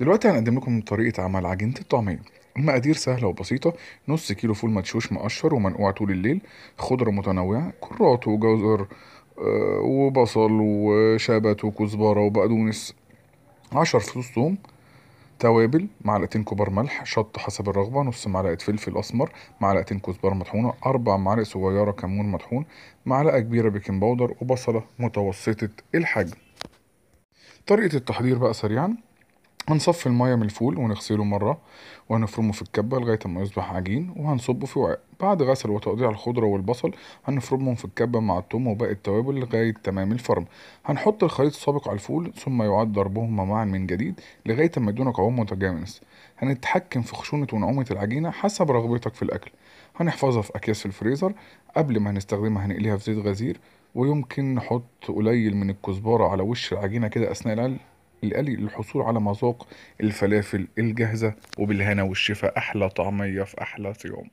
دلوقتي هنقدم لكم طريقة عمل عجينة الطعمية المقادير سهلة وبسيطة نص كيلو فول مدشوش مقشر ومنقوع طول الليل خضرة متنوعة كرات وجزر آه، وبصل وشبت وكزبرة وبقدونس عشر فصوص ثوم توابل معلقتين كبار ملح شط حسب الرغبة نص معلقة فلفل أسمر معلقتين كزبرة مطحونة أربع معالق صغيرة كمون مطحون معلقة كبيرة بيكنج باودر وبصلة متوسطة الحجم طريقة التحضير بقى سريعا هنصفي المية من الفول ونغسله مرة وهنفرمه في الكبة لغاية ما يصبح عجين وهنصبه في وعاء بعد غسل وتقطيع الخضرة والبصل هنفرمهم في الكبة مع التوم وباقي التوابل لغاية تمام الفرم هنحط الخليط السابق على الفول ثم يعاد ضربهما معا من جديد لغاية ما يدونا قوام متجانس هنتحكم في خشونة ونعومة العجينة حسب رغبتك في الأكل هنحفظها في أكياس في الفريزر قبل ما هنستخدمها هنقليها في زيت غزير ويمكن نحط قليل من الكزبرة على وش العجينة كده أثناء القلي للحصول على مذاق الفلافل الجاهزة وبالهنا والشفاء أحلى طعمية في أحلى صيام